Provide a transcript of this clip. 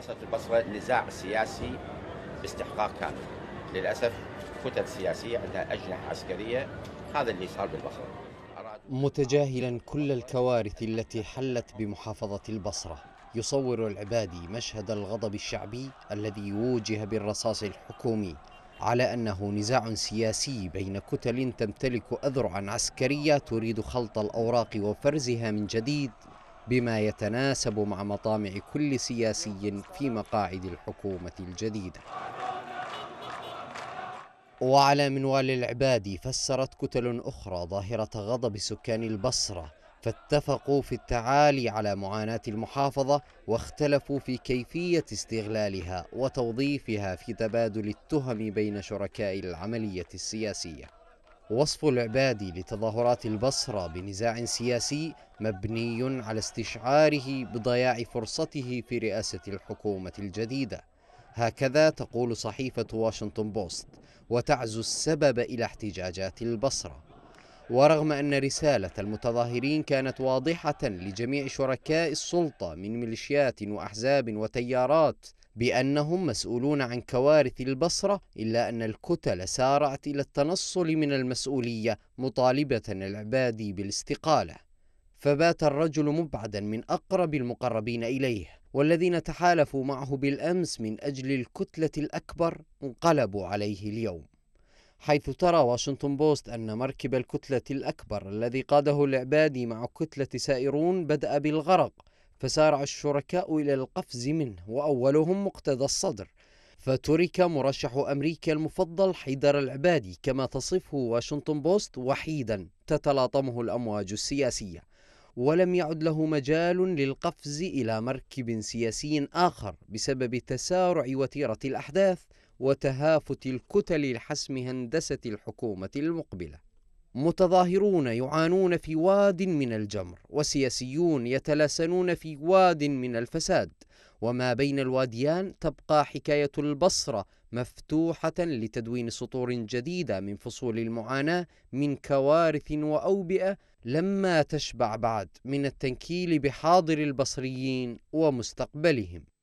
حصل في البصرة نزاع سياسي باستحقاق كامل للأسف كتل سياسية عندها أجنحة عسكرية هذا اللي صار بالبصرة متجاهلا كل الكوارث التي حلت بمحافظة البصرة يصور العبادي مشهد الغضب الشعبي الذي وجه بالرصاص الحكومي على أنه نزاع سياسي بين كتل تمتلك أذرعا عسكرية تريد خلط الأوراق وفرزها من جديد بما يتناسب مع مطامع كل سياسي في مقاعد الحكومة الجديدة وعلى منوال العبادي فسرت كتل أخرى ظاهرة غضب سكان البصرة فاتفقوا في التعالي على معاناة المحافظة واختلفوا في كيفية استغلالها وتوظيفها في تبادل التهم بين شركاء العملية السياسية وصف العبادي لتظاهرات البصرة بنزاع سياسي مبني على استشعاره بضياع فرصته في رئاسة الحكومة الجديدة هكذا تقول صحيفة واشنطن بوست وتعزو السبب إلى احتجاجات البصرة ورغم أن رسالة المتظاهرين كانت واضحة لجميع شركاء السلطة من ميليشيات وأحزاب وتيارات بأنهم مسؤولون عن كوارث البصرة إلا أن الكتل سارعت إلى التنصل من المسؤولية مطالبة العبادي بالاستقالة فبات الرجل مبعدا من أقرب المقربين إليه والذين تحالفوا معه بالأمس من أجل الكتلة الأكبر انقلبوا عليه اليوم حيث ترى واشنطن بوست أن مركب الكتلة الأكبر الذي قاده العبادي مع كتلة سائرون بدأ بالغرق فسارع الشركاء إلى القفز منه وأولهم مقتدى الصدر فترك مرشح أمريكا المفضل حيدر العبادي كما تصفه واشنطن بوست وحيدا تتلاطمه الأمواج السياسية ولم يعد له مجال للقفز إلى مركب سياسي آخر بسبب تسارع وتيرة الأحداث وتهافت الكتل لحسم هندسة الحكومة المقبلة متظاهرون يعانون في واد من الجمر وسياسيون يتلاسنون في واد من الفساد وما بين الواديان تبقى حكايه البصره مفتوحه لتدوين سطور جديده من فصول المعاناه من كوارث واوبئه لما تشبع بعد من التنكيل بحاضر البصريين ومستقبلهم